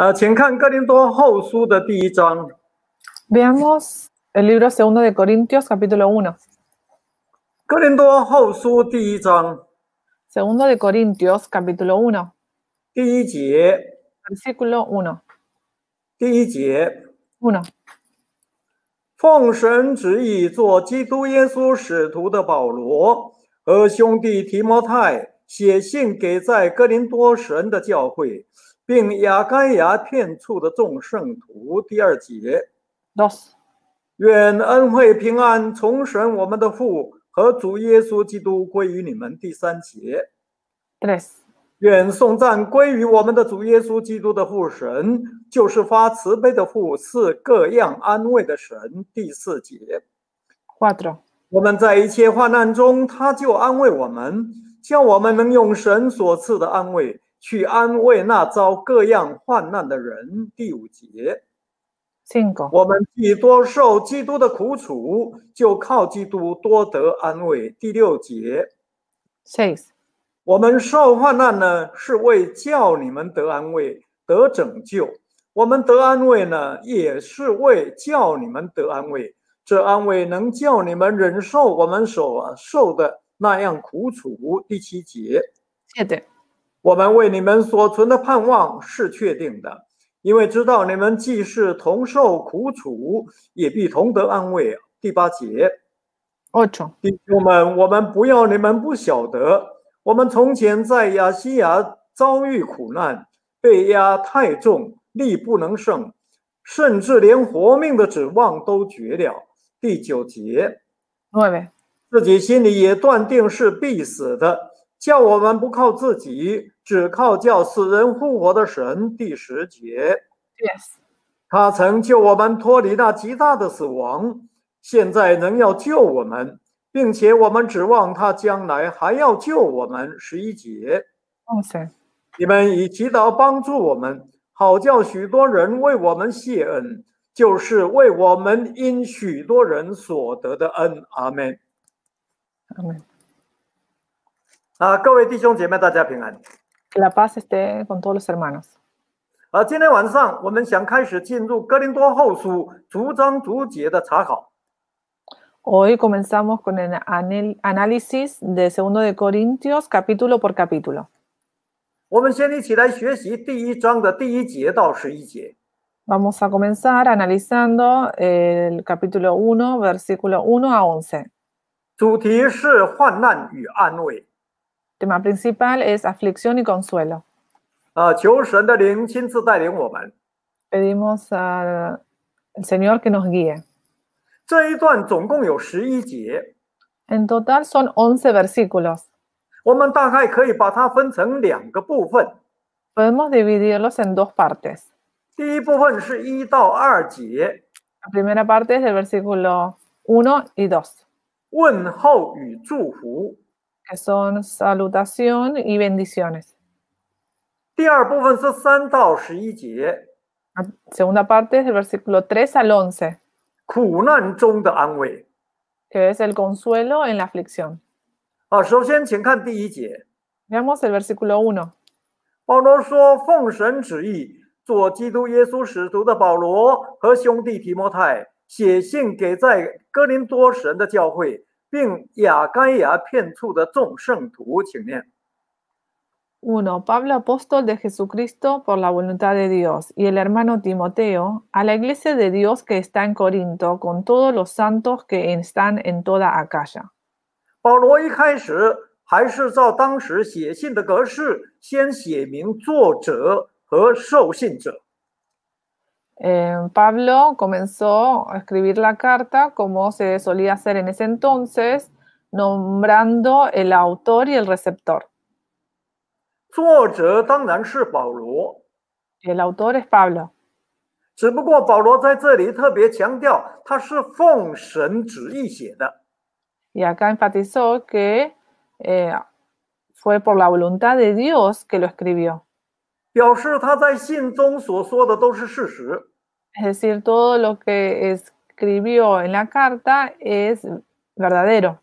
呃，请看《哥林多后书》的第一章。Veamos el libro segundo de Corintios capítulo uno. 哥林多后书第一章。Segundo de Corintios capítulo uno. 第一节。Capítulo uno. 第一节。不能。奉神旨意做基督耶稣使徒的保罗和兄弟提摩太写信给在哥林多神的教会。并亚该亚片处的众圣徒第二节 l o r 愿恩惠平安重审我们的父和主耶稣基督归于你们。第三节 g r c e 愿颂赞归于我们的主耶稣基督的父神，就是发慈悲的父，是各样安慰的神。第四节，Four，我们在一切患难中，他就安慰我们，叫我们能用神所赐的安慰。去安慰那遭各样患难的人。第五节，信。我们既多受基督的苦楚，就靠基督多得安慰。第六节，信。我们受患难呢，是为叫你们得安慰、得拯救；我们得安慰呢，也是为叫你们得安慰。这安慰能叫你们忍受我们所受的那样苦楚。第七节，信我们为你们所存的盼望是确定的，因为知道你们既是同受苦楚，也必同得安慰。第八节，弟兄们，我们不要你们不晓得，我们从前在亚细亚遭遇苦难，被压太重，力不能胜，甚至连活命的指望都绝了。第九节，自己心里也断定是必死的。叫我们不靠自己，只靠叫死人复活的神。第十节，Yes，他曾救我们脱离那极大的死亡，现在能要救我们，并且我们指望他将来还要救我们。十一节，放塞，你们已祈祷帮助我们，好叫许多人为我们谢恩，就是为我们因许多人所得的恩。阿门，阿门。la paz esté con todos los hermanos. Hoy comenzamos con el análisis de 2 de Corintios capítulo por capítulo. Vamos a comenzar analizando el capítulo 1, versículo 1 a 11 tema principal es aflicción y consuelo. Pedimos al Señor que nos guíe. En total son 11 versículos. Podemos dividirlos en dos partes. La primera parte es del versículo 1 y 2. 问候与祝福。que son salutación y bendiciones. La segunda parte es del versículo 3 al 11, que es el consuelo en la aflicción. Veamos el versículo 1. 保罗说：“奉神旨意，做基督耶稣使徒的保罗和兄弟提摩太，写信给在哥林多神的教会，并亚该亚片处的众圣徒，请念。uno, Pablo apóstol de Jesucristo por la voluntad de Dios y el hermano Timoteo a la iglesia de Dios que está en Corinto con todos los santos que están en toda Acaia。保罗一开始还是照当时写信的格式，先写明作者和受信者。Eh, Pablo comenzó a escribir la carta como se solía hacer en ese entonces, nombrando el autor y el receptor. El autor es Pablo. Y acá enfatizó que eh, fue por la voluntad de Dios que lo escribió. Es decir, todo lo que escribió en la carta es verdadero.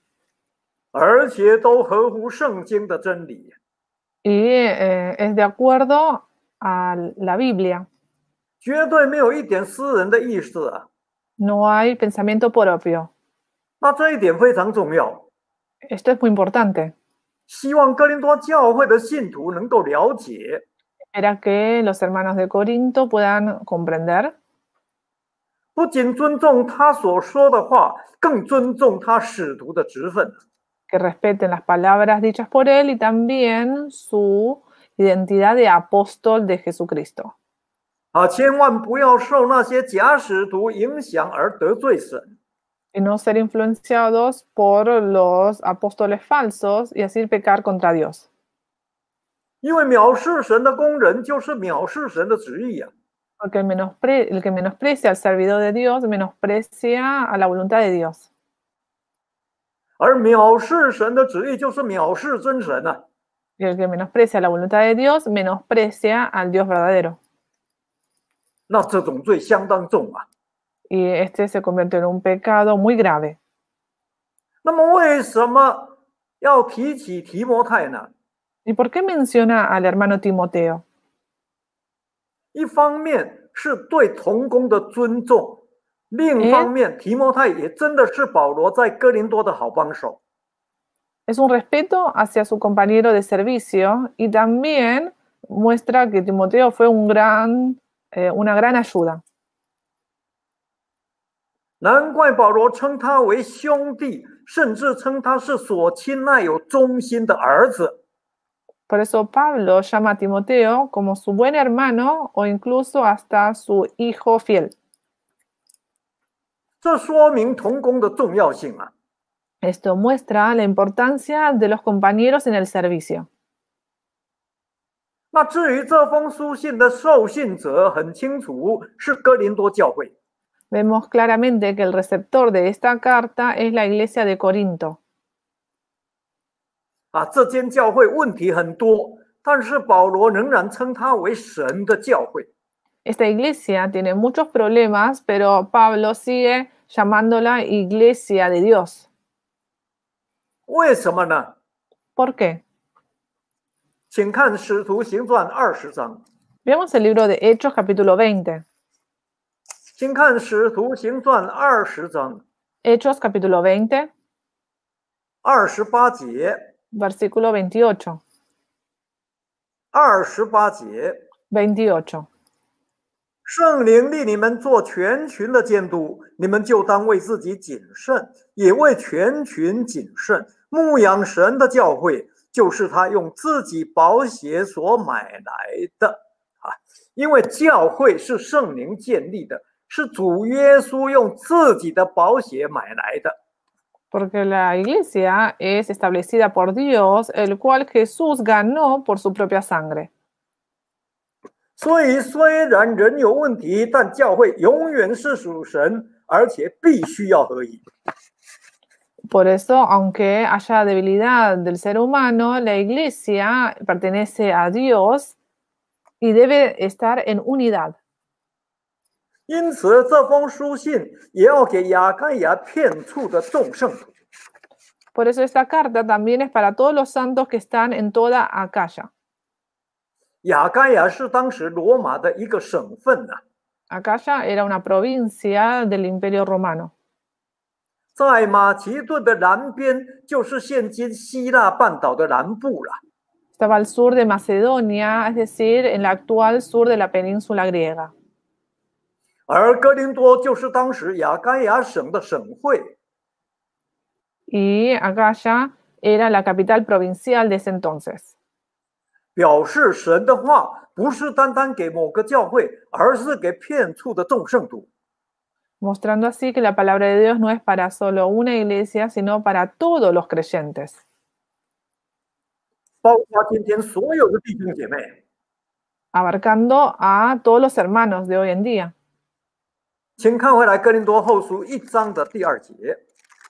Y eh, es de acuerdo a la Biblia. No hay pensamiento propio. Esto es muy importante. Espera que los hermanos de Corinto puedan comprender. Que respeten las palabras dichas por él y también su identidad de apóstol de Jesucristo. Y no ser influenciados por los apóstoles falsos y así pecar contra Dios. Porque el, que menosprecia al servidor de Dios menosprecia a la voluntad de Dios. Y el que menosprecia la voluntad de Dios menosprecia al Dios verdadero. Y este se convierte en un pecado muy grave. ¿Y por qué menciona al hermano Timoteo? 一方面是对同工的尊重，另一方面提摩太也真的是保罗在哥林多的好帮手。Es un respeto hacia su compañero de servicio y también muestra que Timoteo fue un gran, una gran ayuda。难怪保罗称他为兄弟，甚至称他是所亲爱有忠心的儿子。Por eso Pablo llama a Timoteo como su buen hermano o incluso hasta su hijo fiel. Esto muestra la importancia de los compañeros en el servicio. Vemos claramente que el receptor de esta carta es la iglesia de Corinto. Esta iglesia tiene muchos problemas, pero Pablo sigue llamándola iglesia de Dios. ¿Por qué? Veamos el libro de Hechos capítulo 20. Hechos capítulo 20, verse 28, 二十八节 28. 圣灵立你们做全群的监督你们就当为自己谨慎也为全群谨慎。牧养神的教会就是他用自己宝血所买来的啊因为教会是圣灵建立的是主耶稣用自己的宝血买来的。porque la iglesia es establecida por Dios, el cual Jesús ganó por su propia sangre. Por eso, aunque haya debilidad del ser humano, la iglesia pertenece a Dios y debe estar en unidad. Por eso esta carta también es para todos los santos que están en toda Acaya. Acaya era una provincia del Imperio Romano. Estaba al sur de Macedonia, es decir, en la actual sur de la península griega. Y Agaya era la capital provincial de ese entonces. Mostrando así que la palabra de Dios no es para solo una iglesia, sino para todos los creyentes. Abarcando a todos los hermanos de hoy en día.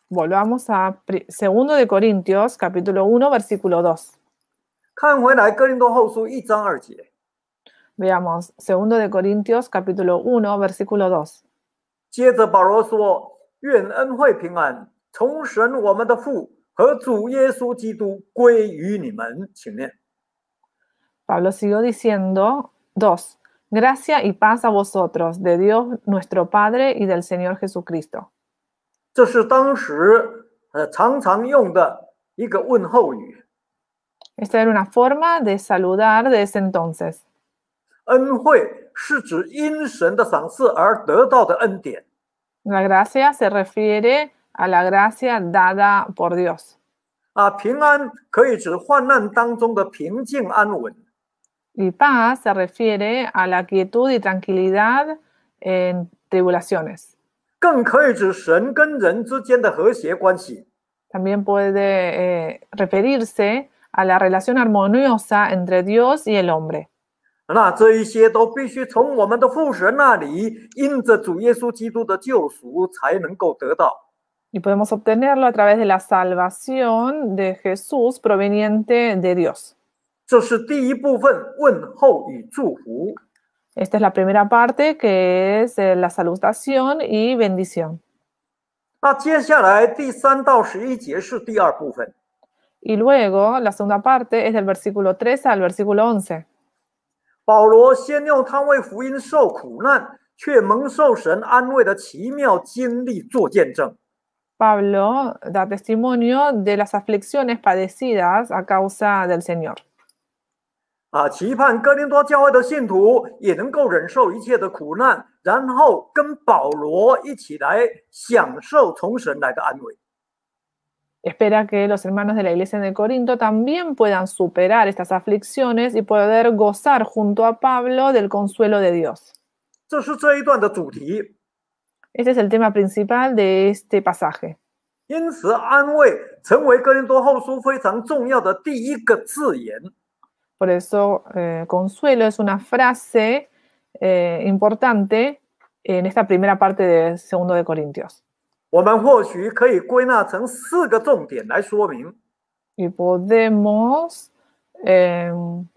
Volvamos a 2 de Corintios capítulo 1 versículo 2. Veamos, 2 de Corintios capítulo 1 versículo 2. Pablo siguió diciendo dos Gracia y paz a vosotros, de Dios nuestro Padre y del Señor Jesucristo. Esta era una forma de saludar de ese entonces. La gracia se refiere a la gracia dada por Dios. 啊，平安可以指患难当中的平静安稳。y paz se refiere a la quietud y tranquilidad en tribulaciones. También puede eh, referirse a la relación armoniosa entre Dios y el hombre. Y podemos obtenerlo a través de la salvación de Jesús proveniente de Dios. Esta es la primera parte que es eh, la salutación y bendición. Y luego la segunda parte es del versículo 13 al versículo 11. Pablo da testimonio de las aflicciones padecidas a causa del Señor. 啊，期盼哥林多教会的信徒也能够忍受一切的苦难，然后跟保罗一起来享受重生的安慰。Espera que los hermanos de la Iglesia de Corinto también puedan superar estas aflicciones y poder gozar junto a Pablo del consuelo de Dios。Este es el tema principal de este pasaje。因此，安 Por eso, eh, consuelo es una frase eh, importante en esta primera parte de Segundo de Corintios. Y podemos em,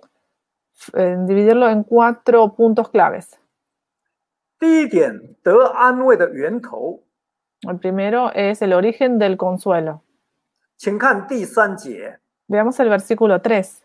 eh, dividirlo en cuatro puntos claves. El primero es el origen del consuelo. Veamos el versículo 3.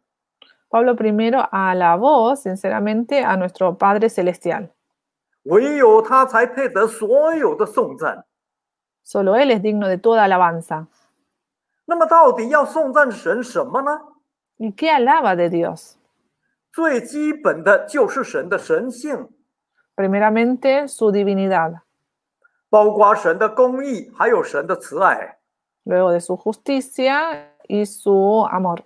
Pablo primero alabó sinceramente a nuestro Padre Celestial. Solo Él es digno de toda alabanza. ¿Y qué alaba de Dios? Primeramente, su divinidad. Luego de su justicia y su amor.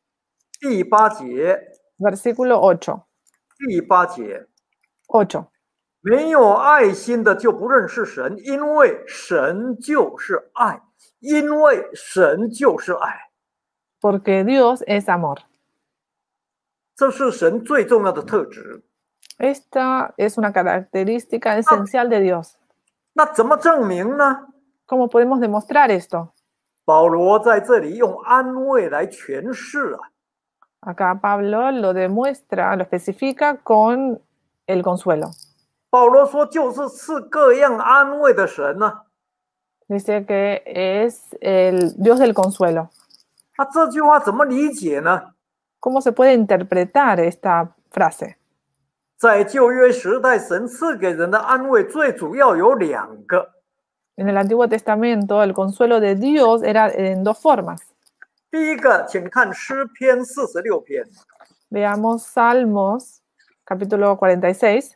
Versículo 8. 第八节，8. porque Dios es amor. Esta es una característica ah. esencial de Dios. ¿Cómo podemos demostrar esto? Acá Pablo lo demuestra, lo especifica con el consuelo. Dice que es el Dios del consuelo. ¿Cómo se puede interpretar esta frase? En el Antiguo Testamento, el consuelo de Dios era en dos formas. 第一个，请看诗篇四十六篇。Veamos Salmos capítulo cuarenta y seis.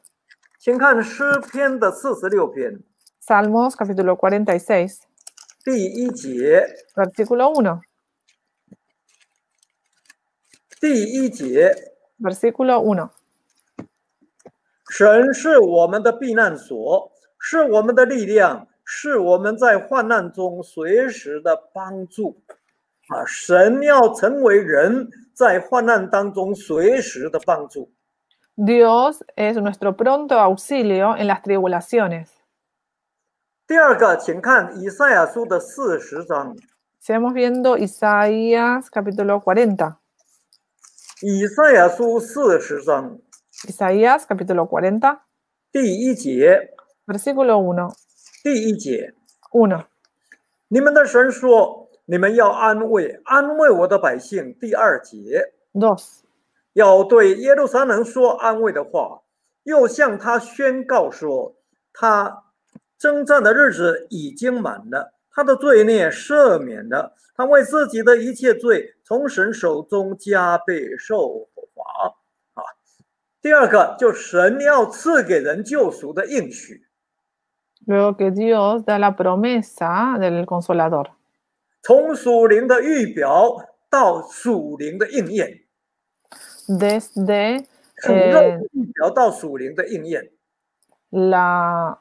请看诗篇的四十六篇。Salmos capítulo cuarenta y seis. 第一节，versículo uno. 第一节，versículo uno. 神是我们的避难所，是我们的力量，是我们在患难中随时的帮助。Dios es nuestro pronto auxilio en las tribulaciones. seamos viendo Isaías capítulo 40. Isaías capítulo 40, versículo 1. 你们要安慰安慰我的百姓。第二节，要对耶路撒冷说安慰的话，又向他宣告说，他征战的日子已经满了，他的罪孽赦免了，他为自己的一切罪从神手中加倍受罚。啊，第二个，就神要赐给人救赎的应许。desde la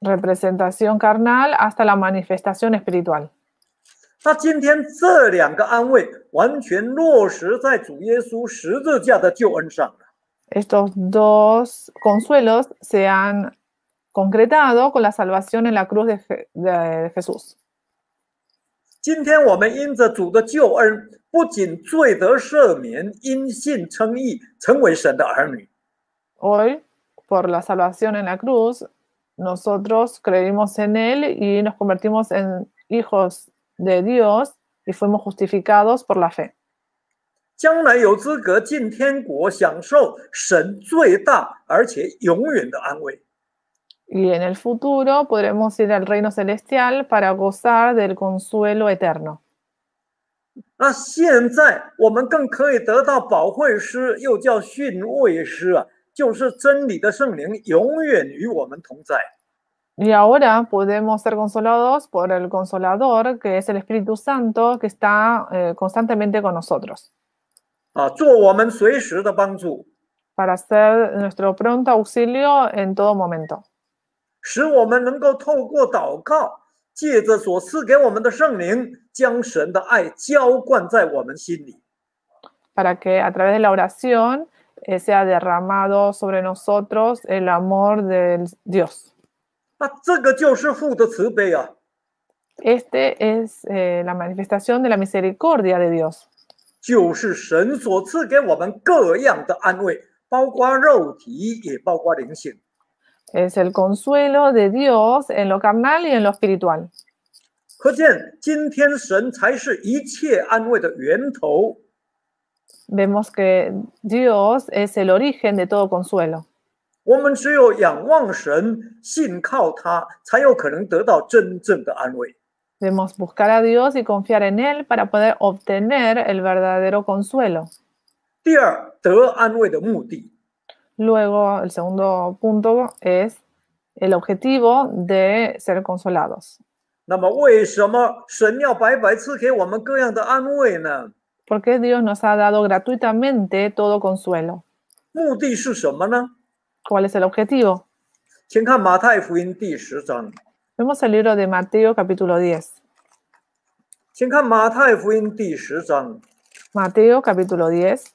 representación carnal hasta la manifestación espiritual. Estos dos consuelos se han concretado con la salvación en la cruz de Jesús. 今天我们因着主的救恩，不仅罪得赦免，因信称义，成为神的儿女。喂，por la salvación en la cruz, nosotros creímos en él y nos convertimos en hijos de Dios y fuimos justificados por la fe。将来有资格进天国，享受神最大而且永远的安慰。y en el futuro podremos ir al reino celestial para gozar del consuelo eterno. Y ahora podemos ser consolados por el consolador, que es el Espíritu Santo, que está eh, constantemente con nosotros. Para ser nuestro pronto auxilio en todo momento. Para que a través de la oración eh, sea derramado sobre nosotros el amor de Dios. este es eh, la manifestación de la misericordia de Dios es el consuelo de Dios en lo carnal y en lo espiritual. Vemos que Dios es el origen de todo consuelo. debemos buscar a Dios y confiar en Él para poder obtener el verdadero consuelo. Luego, el segundo punto es el objetivo de ser consolados. ¿Por qué Dios nos ha dado gratuitamente todo consuelo? ¿Cuál es el objetivo? Vemos el libro de Mateo capítulo 10. Mateo capítulo 10.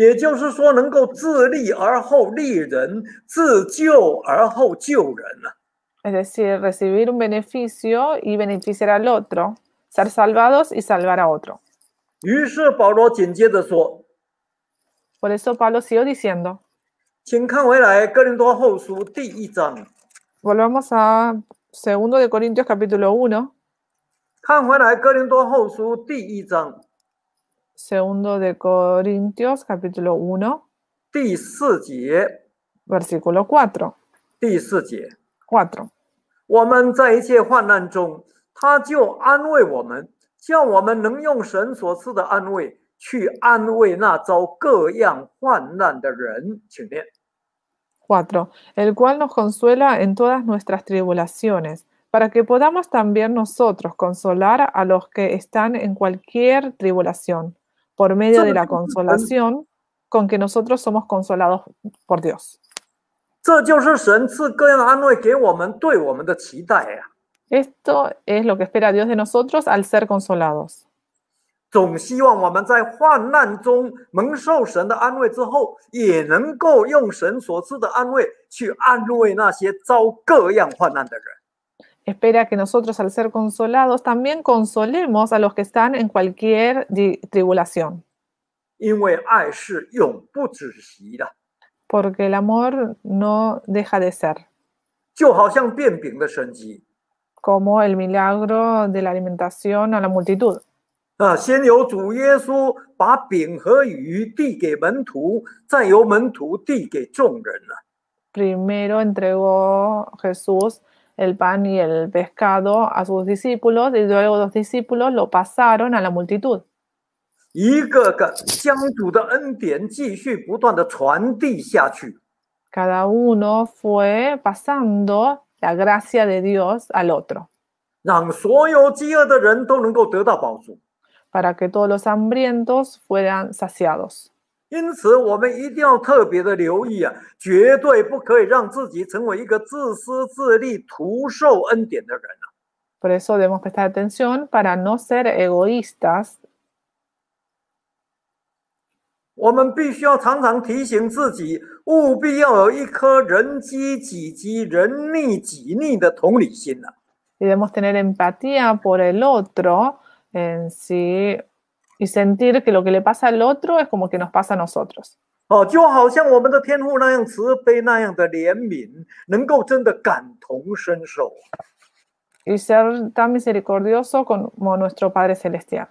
Es decir, recibir un beneficio y beneficiar al otro, ser salvados y salvar a otro. Por eso Pablo siguió diciendo. Volvamos a 2 de Corintios capítulo 1. Segundo de Corintios, capítulo 1. versículo 4. 4. 4 El cual nos consuela en todas nuestras tribulaciones, para que podamos también nosotros consolar a los que están en cualquier tribulación, por medio de la consolación, con que nosotros somos consolados por Dios. Esto es lo que espera Dios de nosotros al ser consolados. Siempre esperamos que en el desastre, al ser consolados por Dios, podamos usar la consolación que Dios nos dio para consolarnos a aquellos que han sufrido todo tipo de desastres espera que nosotros al ser consolados también consolemos a los que están en cualquier tribulación. Porque el amor no deja de ser. Como el milagro de la alimentación a la multitud. Primero entregó Jesús el pan y el pescado a sus discípulos y luego los discípulos lo pasaron a la multitud. Cada uno fue pasando la gracia de Dios al otro. Para que todos los hambrientos fueran saciados. 因此，我们一定要特别的留意啊，绝对不可以让自己成为一个自私自利、徒受恩典的人啊。Por eso debemos prestar atención para no ser egoístas. 我们必须要常常提醒自己，务必要有一颗人机己机、人逆己逆的同理心啊。Debemos tener empatía por el otro. En si y sentir que lo que le pasa al otro es como que nos pasa a nosotros. y ser tan misericordioso como nuestro Padre Celestial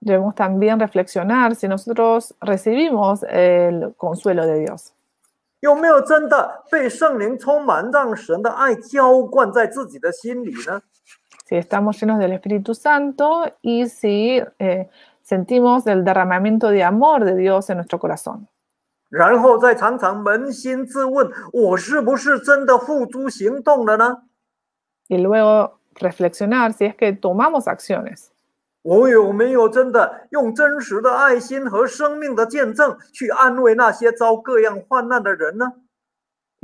debemos también reflexionar si nosotros recibimos el consuelo de Dios. Si estamos llenos del Espíritu Santo y si eh, sentimos el derramamiento de amor de Dios en nuestro corazón. Y luego reflexionar si es que tomamos acciones. ¿Y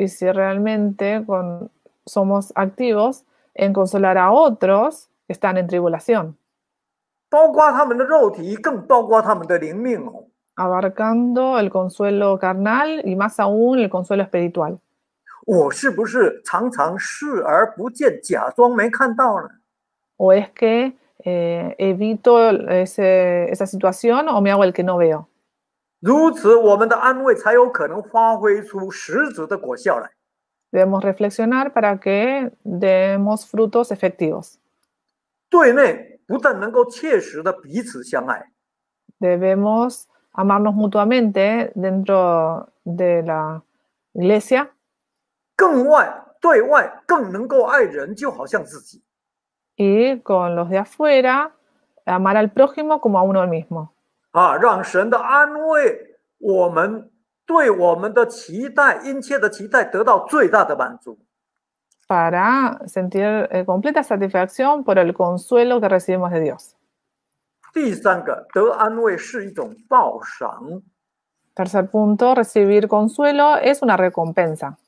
si realmente con, somos activos en consolar a otros que están en tribulación. Abarcando el consuelo carnal y más aún el consuelo espiritual. ¿O es que eh, evito ese, esa situación o me hago el que no veo. Debemos reflexionar para que demos frutos efectivos. Debemos amarnos mutuamente dentro de la iglesia. 更外对外更能够爱人，就好像自己。y con los de afuera, amar al prójimo como a uno mismo. para sentir eh, completa satisfacción por el consuelo que recibimos de Dios. tercer punto, recibir consuelo es una recompensa.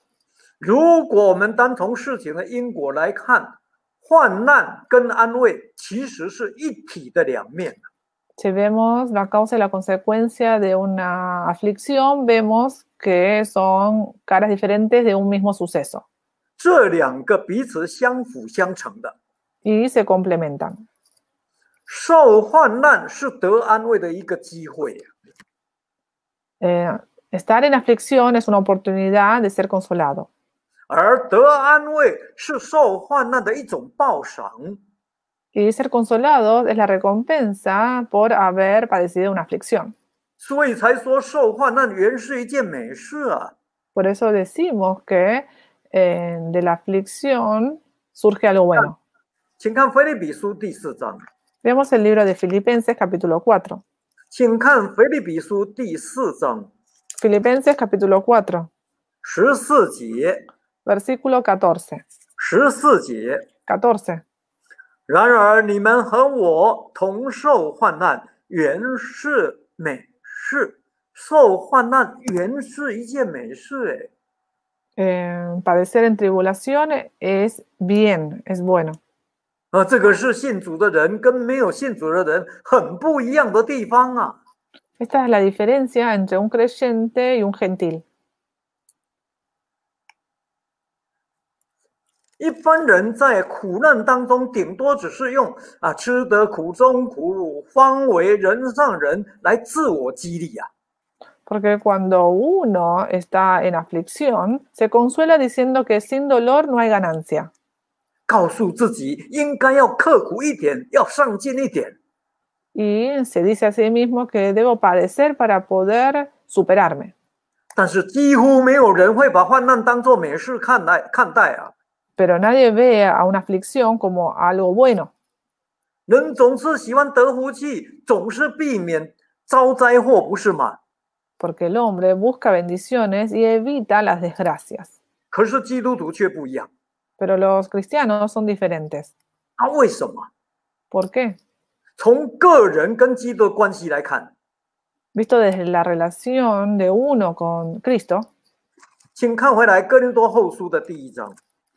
Si vemos la causa y la consecuencia de una aflicción, vemos que son caras diferentes de un mismo suceso. Y se complementan. estar en aflicción es una oportunidad de ser consolado. Y ser consolado es la recompensa por haber padecido una aflicción. Por eso decimos que eh, de la aflicción surge algo bueno. Veamos el libro de Filipenses capítulo 4. Filipenses capítulo 4, Versículo 14. 14. padecer en tribulación es bien, es bueno. esta es la diferencia entre un creyente y un gentil. 一般人在苦难当中，顶多只是用“啊，吃得苦中苦，方为人上人”来自我激励。Porque cuando uno está en aflicción, se consuela diciendo que sin dolor no hay ganancia。告诉自己应该要刻苦一点，要上进一点。Y se dice a sí mismo que debo padecer para poder superarme。但是几乎没有人会把患难当做美事看待看待啊。pero nadie ve a una aflicción como algo bueno. Porque el hombre busca bendiciones y evita las desgracias. Pero los cristianos son diferentes. ¿Por qué? Visto desde la relación de uno con Cristo.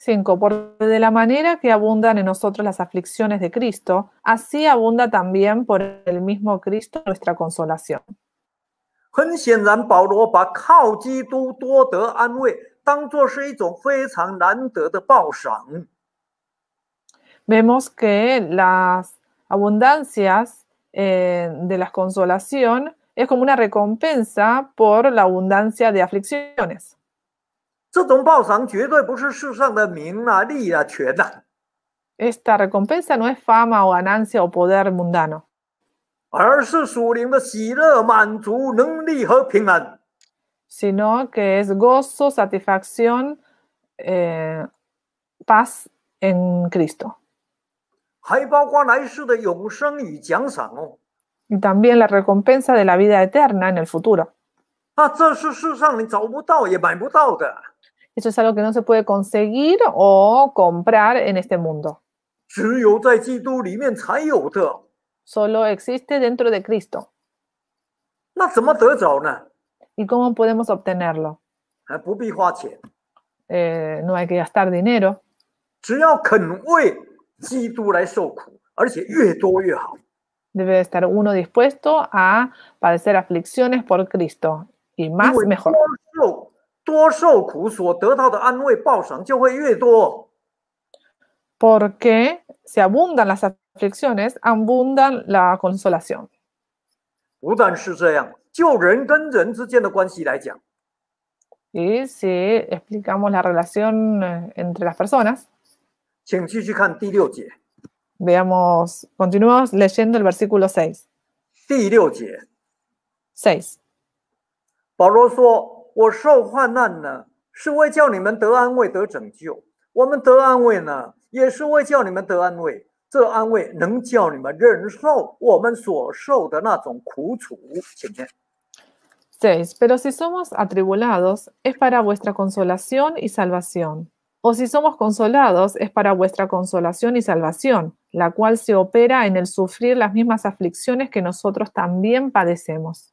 5. por de la manera que abundan en nosotros las aflicciones de Cristo, así abunda también por el mismo Cristo nuestra consolación. Vemos que las abundancias eh, de la consolación es como una recompensa por la abundancia de aflicciones esta recompensa no es fama o ganancia o poder mundano, sino que es gozo, satisfacción, eh, paz en Cristo. y también la recompensa de la vida eterna en el futuro. Eso es algo que no se puede conseguir o comprar en este mundo. Solo existe dentro de Cristo. ¿Y cómo podemos obtenerlo? Eh, no hay que gastar dinero. Debe estar uno dispuesto a padecer aflicciones por Cristo y más mejor porque si abundan las aflicciones, abundan la consolación. y si explicamos la relación eh, entre las personas, veamos continuamos leyendo el versículo 6. 6. 6. Pero si somos atribulados, es para vuestra consolación y salvación. O si somos consolados, es para vuestra consolación y salvación, la cual se opera en el sufrir las mismas aflicciones que nosotros también padecemos.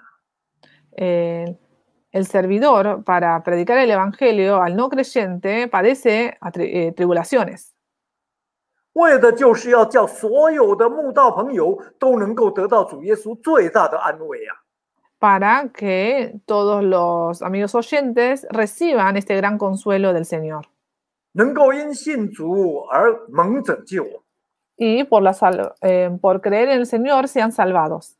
Eh, el servidor para predicar el Evangelio al no creyente padece eh, tribulaciones. Para que todos los amigos oyentes reciban este gran consuelo del Señor. Y eh, por creer en el Señor sean salvados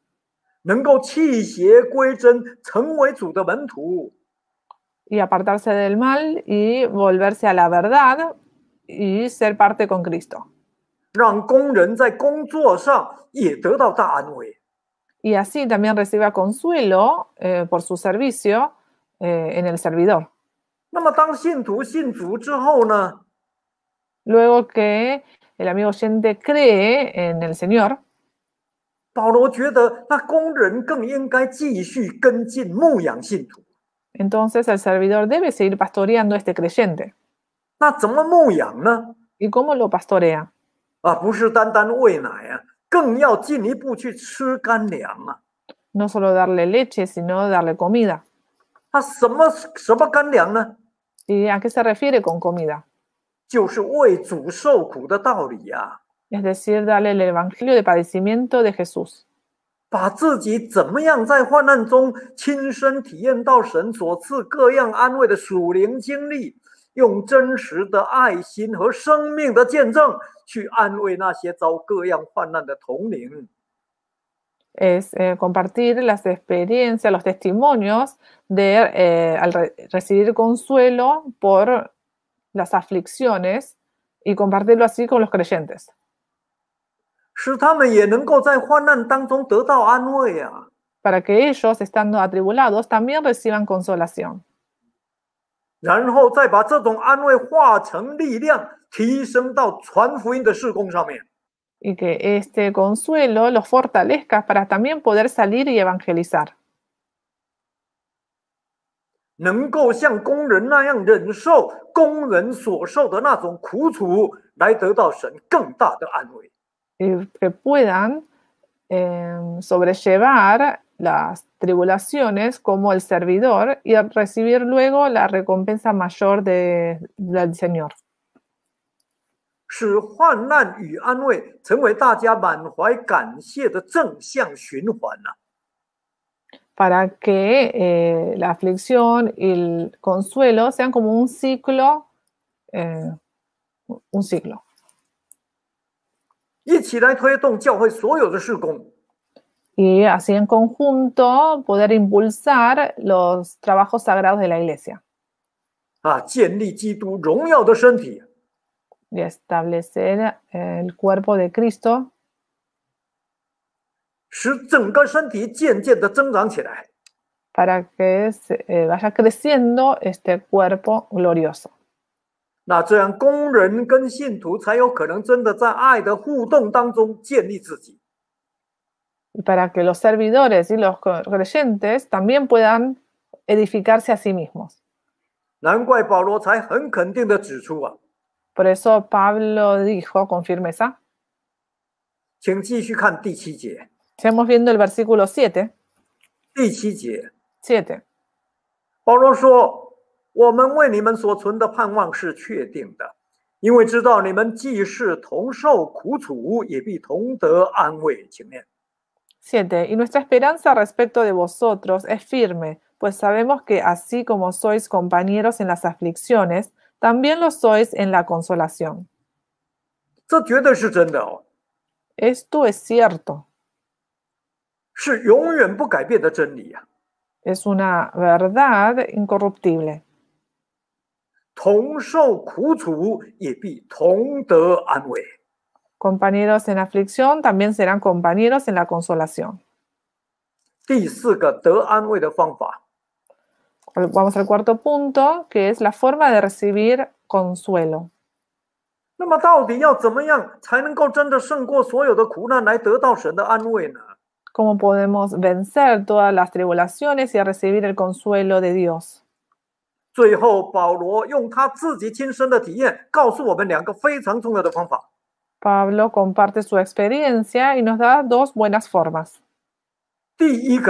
y apartarse del mal y volverse a la verdad y ser parte con Cristo. y así también reciba consuelo eh, por su servicio eh, en el servidor. luego que el amigo oyente cree en el Señor. Entonces el servidor debe seguir pastoreando a este creyente. ¿Y cómo lo pastorea? No solo darle leche, sino darle comida. ¿Y a qué se refiere con comida? es decir, darle el Evangelio de padecimiento de Jesús. Es eh, compartir las experiencias, los testimonios de eh, al recibir consuelo por las aflicciones y compartirlo así con los creyentes. 使他们也能够在患难当中得到安慰啊！Para que ellos estando atribulados también reciban consolación，然后再把这种安慰化成力量，提升到传福音的事工上面。Y que este consuelo los fortalezca para también poder salir y evangelizar。能 que puedan eh, sobrellevar las tribulaciones como el servidor y recibir luego la recompensa mayor de, del Señor. Para que eh, la aflicción y el consuelo sean como un ciclo, eh, un ciclo y así en conjunto poder impulsar los trabajos sagrados de la iglesia. y establecer el cuerpo de Cristo. para que eh, vaya creciendo este cuerpo glorioso para que los servidores y los creyentes también puedan edificarse a sí mismos. Por eso Pablo dijo con firmeza, Estamos viendo el versículo 7, Pablo 保罗说：“ 7. Y nuestra esperanza respecto de vosotros es firme, pues sabemos que así como sois compañeros en las aflicciones, también lo sois en la consolación. Esto es cierto. Es una verdad incorruptible. Compañeros en aflicción también serán compañeros en la consolación. Vamos al cuarto punto, que es la forma de recibir consuelo. ¿Cómo podemos vencer todas las tribulaciones y recibir el consuelo de Dios? Pablo comparte su experiencia y nos da dos buenas formas. El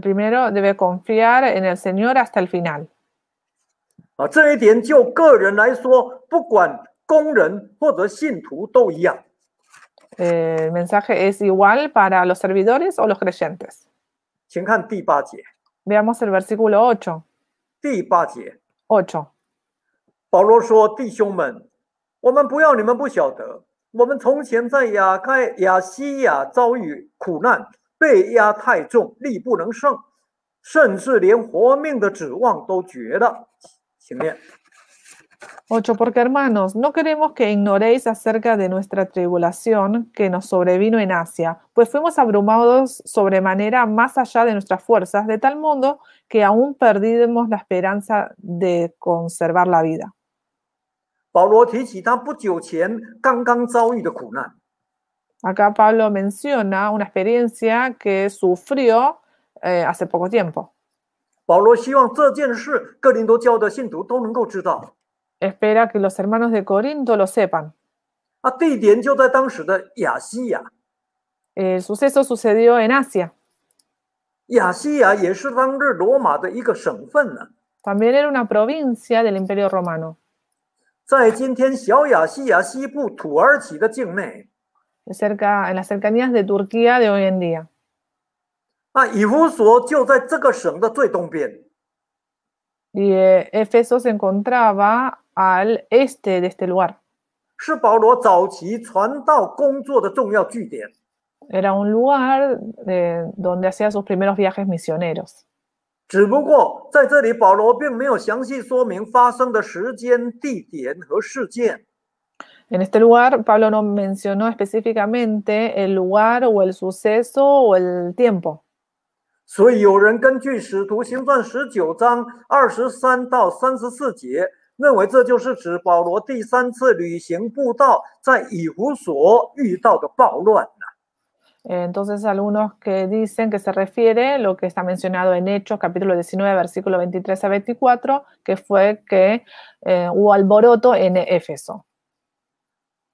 primero debe confiar en el Señor hasta el final. el mensaje es igual para los servidores o los creyentes. 请看第八节。Veamos el versículo ocho. 第八节。八。保罗说：“弟兄们，我们不要你们不晓得，我们从前在亚盖亚西亚遭遇苦难，被压太重，力不能胜，甚至连活命的指望都绝了。”请念。Ocho, Porque hermanos, no queremos que ignoréis acerca de nuestra tribulación que nos sobrevino en Asia, pues fuimos abrumados sobremanera más allá de nuestras fuerzas, de tal modo que aún perdimos la esperanza de conservar la vida. Acá Pablo menciona una experiencia que sufrió eh, hace poco tiempo espera que los hermanos de Corinto lo sepan. El suceso sucedió en Asia. También era una provincia del Imperio Romano. en las cercanías de Turquía de hoy en día. Y eh, Éfeso se encontraba al este de este lugar. era un lugar donde hacía sus primeros viajes misioneros. en este lugar, Pablo no mencionó específicamente el lugar o el suceso o el tiempo. 认为这就是指保罗第三次旅行步道在以弗所遇到的暴乱呢？Entonces alguno s que dicen que se refiere lo que está mencionado en hechos capítulo diecinueve versículo veintitrés a veinticuatro que fue que o a l b o r o t o en e f e s o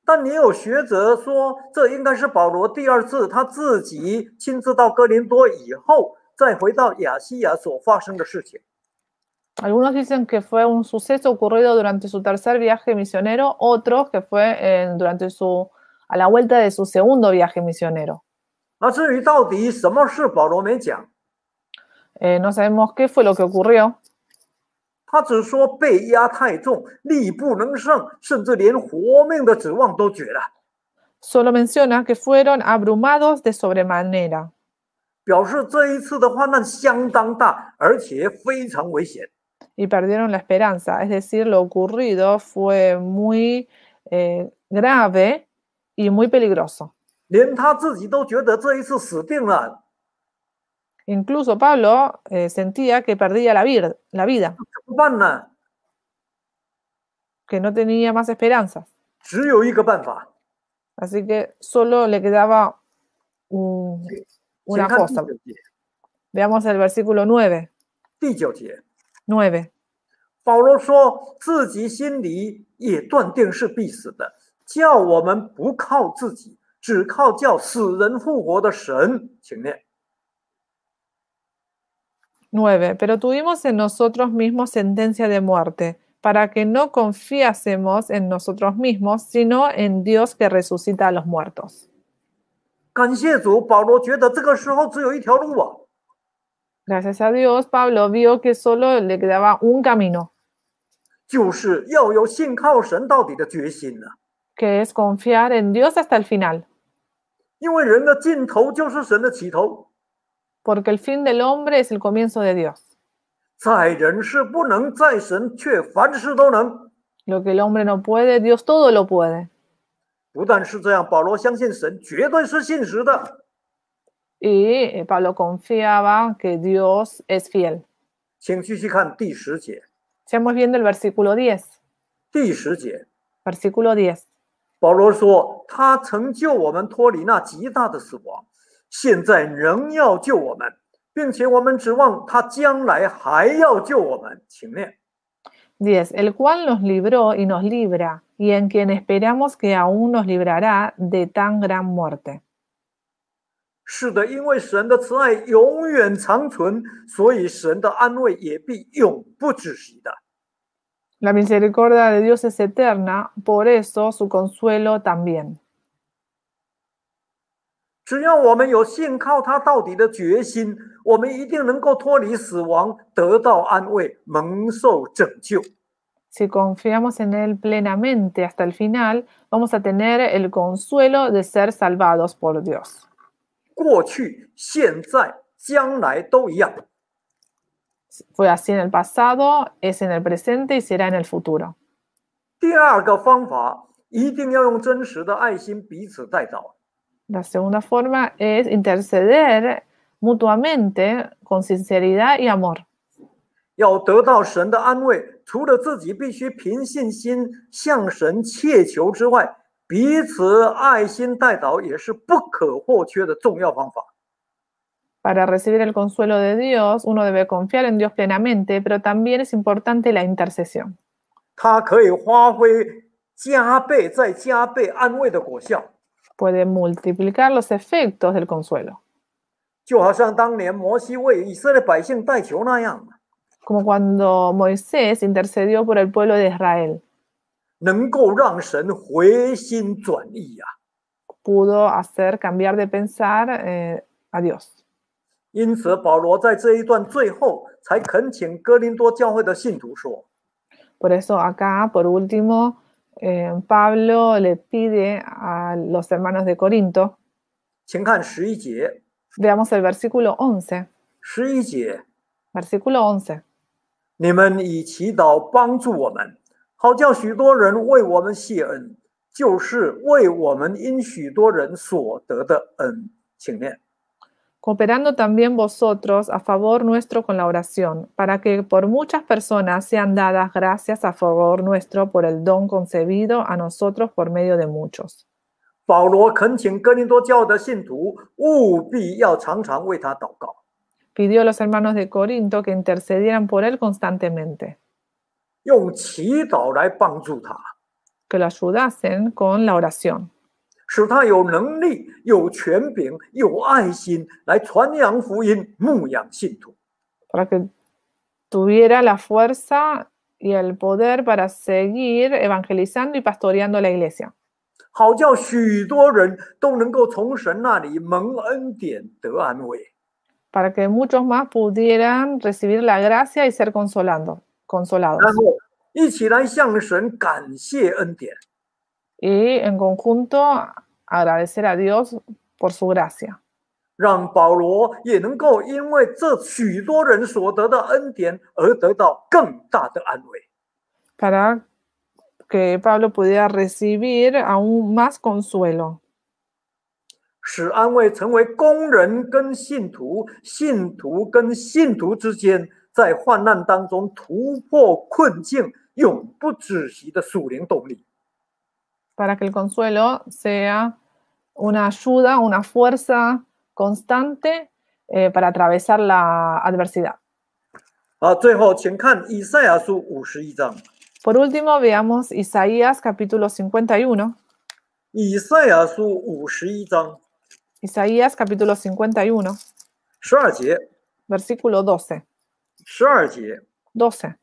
但也有学者说，这应该是保罗第二次他自己亲自到哥林多以后，再回到亚细亚所发生的事情。Algunos dicen que fue un suceso ocurrido durante su tercer viaje misionero, otros que fue eh, durante su, a la vuelta de su segundo viaje misionero. Ah, eh, no sabemos qué fue lo que ocurrió. Eh, Solo menciona que fueron abrumados de sobremanera y perdieron la esperanza. Es decir, lo ocurrido fue muy eh, grave y muy peligroso. Incluso Pablo eh, sentía que perdía la, la vida, que no tenía más esperanzas. Así que solo le quedaba una cosa. Veamos el versículo 9. 9. Pero tuvimos en nosotros mismos sentencia de muerte, para que no confiásemos en nosotros mismos, sino en Dios que resucita a los muertos. 感谢主，保罗觉得这个时候只有一条路啊。gracias a Dios, Pablo vio que solo le quedaba un camino. Que es confiar en Dios hasta el final. Porque el fin del hombre es el comienzo de Dios. Lo que el hombre no puede, Dios todo lo puede. Y eh, Pablo confiaba que Dios es fiel. Estamos viendo el versículo 10. versículo 10. Pablo El cual nos libró y nos libra, y en quien esperamos que aún nos librará de tan gran muerte. La misericordia de Dios es eterna, por eso su consuelo también. Si confiamos en Él plenamente hasta el final, vamos a tener el consuelo de ser salvados por Dios. 过去、现在、将来都一样。Fue así en el pasado, es en el presente y será en el futuro. 第二个方法，一定要用真实的爱心彼此代祷。La segunda forma es interceder mutuamente con sinceridad y amor. 要得到神的安慰，除了自己必须凭信心向神切求之外，para recibir el consuelo de Dios, uno debe confiar en Dios plenamente, pero también es importante la intercesión. puede multiplicar los efectos del consuelo, como cuando Moisés intercedió por el pueblo de Israel pudo hacer cambiar de pensar eh, a Dios por eso acá por último eh, Pablo le pide a los hermanos de Corinto veamos el versículo 11 once，十一节，versículo once，你们以祈祷帮助我们。Cooperando también vosotros a favor nuestro con la oración, para que por muchas personas sean dadas gracias a favor nuestro por el don concebido a nosotros por medio de muchos. Pidió a los hermanos de Corinto que intercedieran por él constantemente que lo ayudasen con la oración. Para que tuviera la fuerza y el poder para seguir evangelizando y pastoreando la iglesia. Para que muchos más pudieran recibir la gracia y ser consolando consolados. Y en conjunto agradecer a Dios por su gracia. Para que Pablo pudiera recibir aún más consuelo. Para que el consuelo sea una ayuda, una fuerza constante eh, para atravesar la adversidad. Por último, veamos Isaías capítulo 51. Isaías capítulo 51, versículo 12. 十二节。12.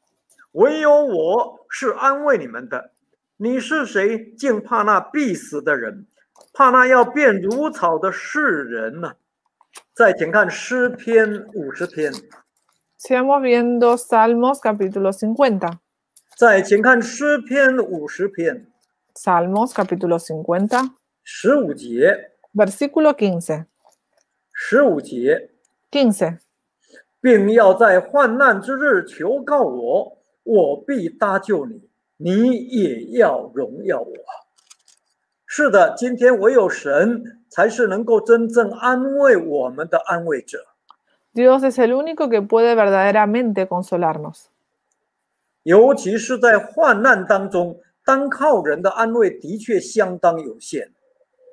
唯有我是安慰你们的。你是谁？竟怕那必死的人，怕那要变如草的世人呢、啊？再请看诗篇五十篇。Estamos viendo Salmos capítulo 50. Salmos capítulo 50. 十五节。Versículo 15. 十五节。15. Dios es el único que puede verdaderamente consolarnos.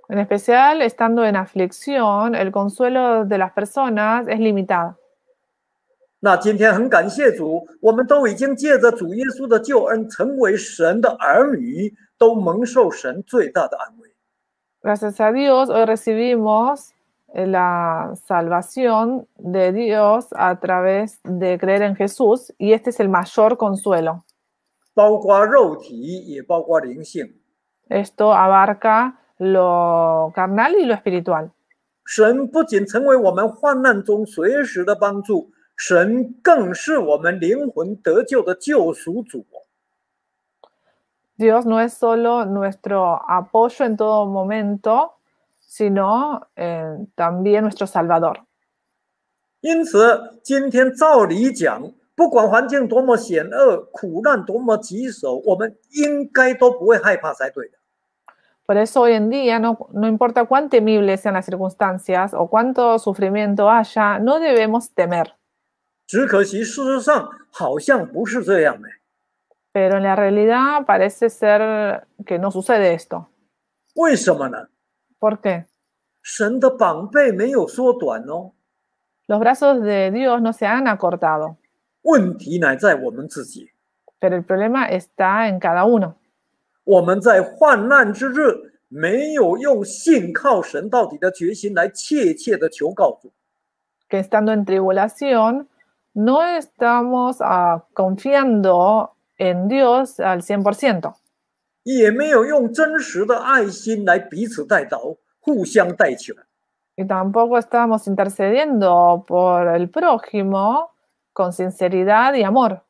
En especial estando en aflicción, el consuelo de las personas es limitado. Gracias a Dios hoy recibimos la salvación de Dios a través de creer en Jesús y este es el mayor consuelo. Esto abarca lo carnal y lo espiritual. Dios no es solo nuestro apoyo en todo momento, sino eh, también nuestro Salvador. Por eso hoy en día, no importa cuán temibles sean las circunstancias o cuánto sufrimiento haya, no debemos temer. Pero en la realidad parece ser que no sucede esto. ¿Por qué? Los brazos de Dios no se han acortado, Pero el problema está en cada uno. Que estando en tribulación no estamos ah, confiando en Dios al 100%. Y tampoco estamos intercediendo por el prójimo con sinceridad y amor.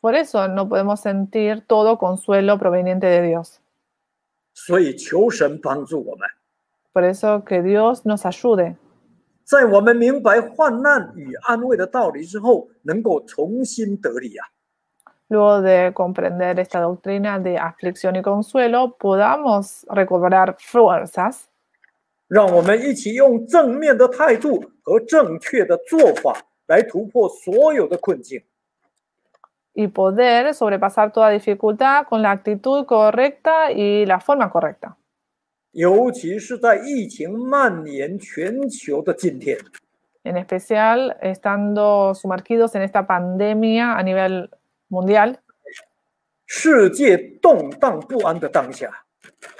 Por eso no podemos sentir todo consuelo proveniente de Dios. Por eso que Dios nos ayude. Luego de comprender esta doctrina de aflicción y consuelo, podamos recuperar fuerzas. y poder sobrepasar toda dificultad con la actitud correcta y la forma correcta en especial estando sumergidos en esta pandemia a nivel mundial.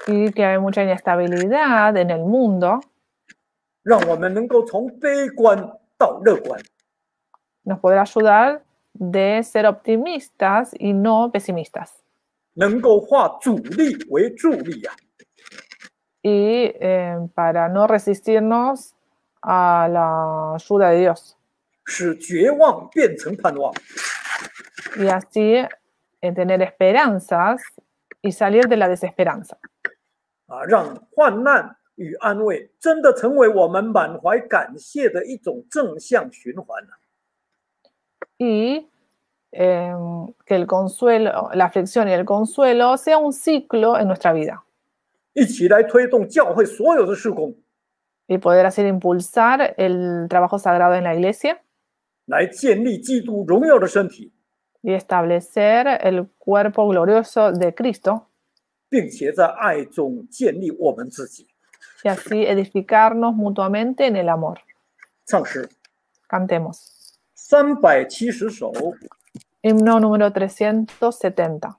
y que hay mucha inestabilidad en el mundo. nos podrá ayudar de ser optimistas y no pesimistas y eh, para no resistirnos a la ayuda de Dios. Y así tener esperanzas y salir de la desesperanza. y em, que el consuelo, la aflicción y el consuelo sea un ciclo en nuestra vida y poder hacer impulsar el trabajo sagrado en la iglesia y establecer el cuerpo glorioso de Cristo y así edificarnos mutuamente en el amor. Cantemos. Himno número 370.